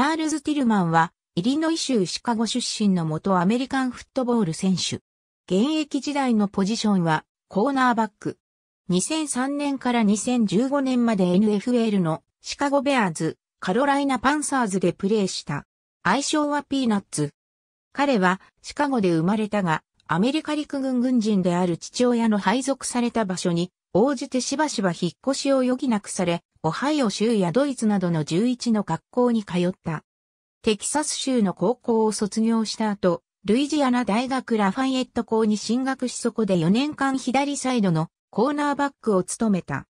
チャールズ・ティルマンは、イリノイ州シカゴ出身の元アメリカンフットボール選手。現役時代のポジションは、コーナーバック。2003年から2015年まで NFL のシカゴベアーズ、カロライナパンサーズでプレーした。愛称はピーナッツ。彼はシカゴで生まれたが、アメリカ陸軍軍人である父親の配属された場所に応じてしばしば引っ越しを余儀なくされ、オハイオ州やドイツなどの11の学校に通った。テキサス州の高校を卒業した後、ルイジアナ大学ラファイエット校に進学しそこで4年間左サイドのコーナーバックを務めた。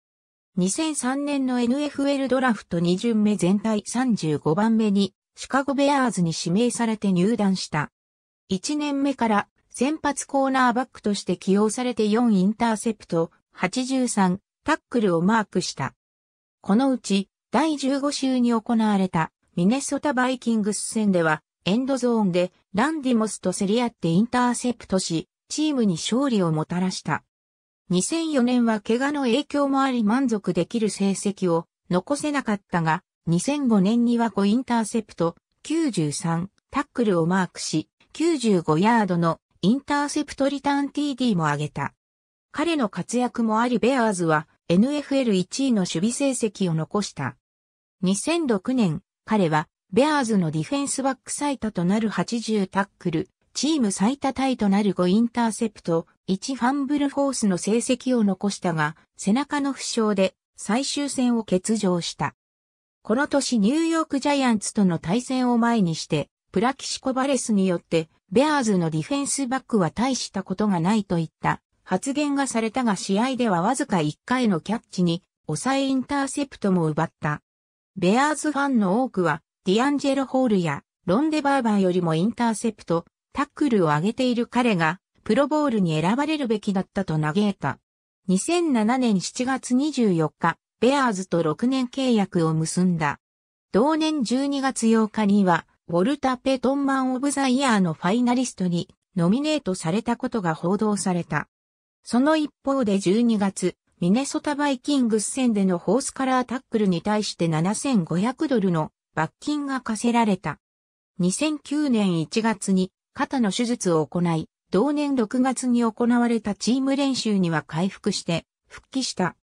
2003年の NFL ドラフト2巡目全体35番目にシカゴベアーズに指名されて入団した。1年目から先発コーナーバックとして起用されて4インターセプト、83タックルをマークした。このうち、第15週に行われたミネソタバイキングス戦では、エンドゾーンでランディモスと競り合ってインターセプトし、チームに勝利をもたらした。2004年は怪我の影響もあり満足できる成績を残せなかったが、2005年には5インターセプト、93タックルをマークし、95ヤードのインターセプトリターン TD も上げた。彼の活躍もありベアーズは NFL1 位の守備成績を残した。2006年、彼は、ベアーズのディフェンスバック最多となる80タックル、チーム最多タイとなる5インターセプト、1ファンブルフォースの成績を残したが、背中の負傷で最終戦を欠場した。この年ニューヨークジャイアンツとの対戦を前にして、プラキシコバレスによって、ベアーズのディフェンスバックは大したことがないといった発言がされたが試合ではわずか1回のキャッチに、抑えインターセプトも奪った。ベアーズファンの多くは、ディアンジェロ・ホールや、ロンデバーバーよりもインターセプト、タックルを上げている彼が、プロボールに選ばれるべきだったと嘆いた。2007年7月24日、ベアーズと6年契約を結んだ。同年12月8日には、ウォルタ・ペトンマン・オブ・ザ・イヤーのファイナリストにノミネートされたことが報道された。その一方で12月、ミネソタバイキングス戦でのホースカラータックルに対して7500ドルの罰金が課せられた。2009年1月に肩の手術を行い、同年6月に行われたチーム練習には回復して復帰した。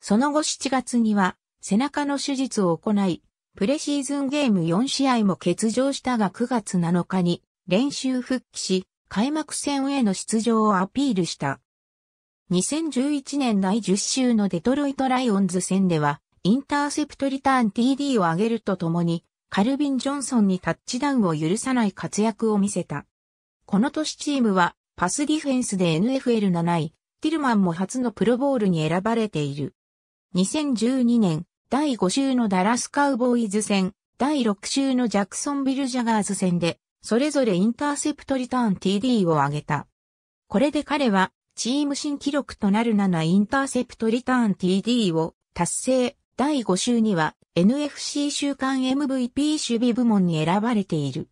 その後7月には背中の手術を行い、プレシーズンゲーム4試合も欠場したが9月7日に練習復帰し、開幕戦への出場をアピールした。2011年第10週のデトロイトライオンズ戦では、インターセプトリターン TD を上げるとともに、カルビン・ジョンソンにタッチダウンを許さない活躍を見せた。この年チームは、パスディフェンスで NFL7 位、ティルマンも初のプロボールに選ばれている。2012年、第5週のダラスカウボーイズ戦、第6週のジャクソンビル・ジャガーズ戦で、それぞれインターセプトリターン TD を上げた。これで彼はチーム新記録となる7インターセプトリターン TD を達成。第5週には NFC 週間 MVP 守備部門に選ばれている。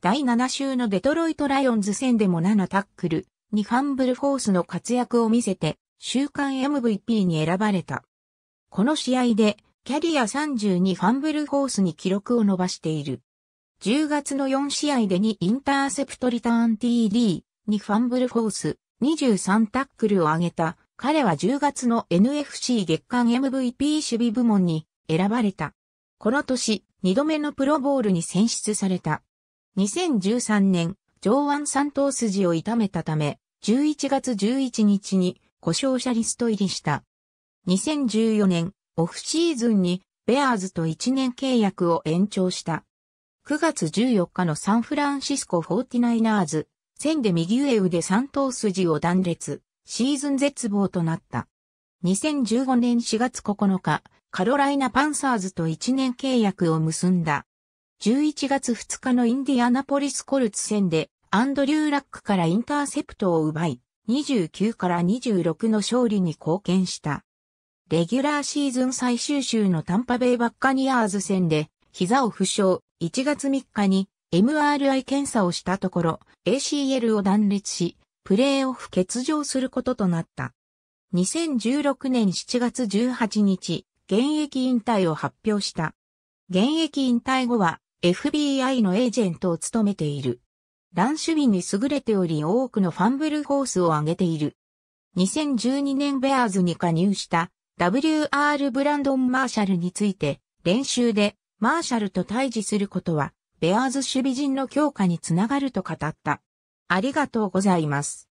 第7週のデトロイトライオンズ戦でも7タックル、2ァンブルフォースの活躍を見せて、週間 MVP に選ばれた。この試合で、キャリア32ファンブルフォースに記録を伸ばしている。10月の4試合で2インターセプトリターン TD、2ファンブルフォース、23タックルを挙げた、彼は10月の NFC 月間 MVP 守備部門に選ばれた。この年、2度目のプロボールに選出された。2013年、上腕三頭筋を痛めたため、11月11日に故障者リスト入りした。2014年、オフシーズンにベアーズと1年契約を延長した。9月14日のサンフランシスコ 49ers 線で右上腕三頭筋を断裂、シーズン絶望となった。2015年4月9日、カロライナパンサーズと1年契約を結んだ。11月2日のインディアナポリスコルツ戦でアンドリュー・ラックからインターセプトを奪い、29から26の勝利に貢献した。レギュラーシーズン最終週のタンパベイバッカニアーズ戦で膝を負傷、1月3日に MRI 検査をしたところ、ACL を断裂し、プレーオフ欠場することとなった。2016年7月18日、現役引退を発表した。現役引退後は FBI のエージェントを務めている。乱守備に優れており多くのファンブルホースを挙げている。2012年ベアーズに加入した WR ブランドン・マーシャルについて練習でマーシャルと対峙することはベアーズ守備陣の強化につながると語った。ありがとうございます。